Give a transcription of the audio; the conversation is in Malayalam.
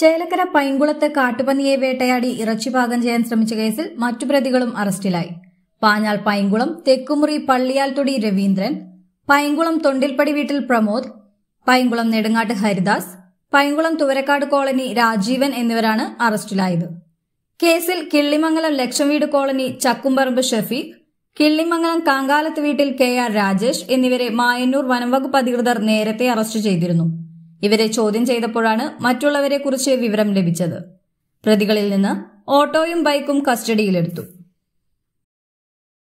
ചേലക്കര പൈങ്കുളത്ത് കാട്ടുപന്നിയെ വേട്ടയാടി ഇറച്ചി പാകം ചെയ്യാൻ ശ്രമിച്ച കേസിൽ മറ്റു പ്രതികളും അറസ്റ്റിലായി പാഞ്ഞാൽ പൈങ്കുളം തെക്കുമുറി പള്ളിയാൽത്തൊടി രവീന്ദ്രൻ പൈങ്കുളം തൊണ്ടിൽപ്പടി വീട്ടിൽ പ്രമോദ് പൈങ്കുളം നെടുങ്ങാട്ട് ഹരിദാസ് പൈങ്കുളം തുവരക്കാട് കോളനി രാജീവൻ എന്നിവരാണ് അറസ്റ്റിലായത് കേസിൽ കിള്ളിമംഗലം ലക്ഷം വീട് കോളനി ചക്കുംപറമ്പ് ഷഫീഖ് കിള്ളിമംഗലം കാങ്കാലത്ത് വീട്ടിൽ കെ ആർ രാജേഷ് എന്നിവരെ മായന്നൂർ വനംവകുപ്പ് അധികൃതർ നേരത്തെ അറസ്റ്റ് ചെയ്തിരുന്നു ഇവരെ ചോദ്യം ചെയ്തപ്പോഴാണ് മറ്റുള്ളവരെ കുറിച്ച് വിവരം ലഭിച്ചത് പ്രതികളിൽ നിന്ന് ഓട്ടോയും ബൈക്കും കസ്റ്റഡിയിലെടുത്തു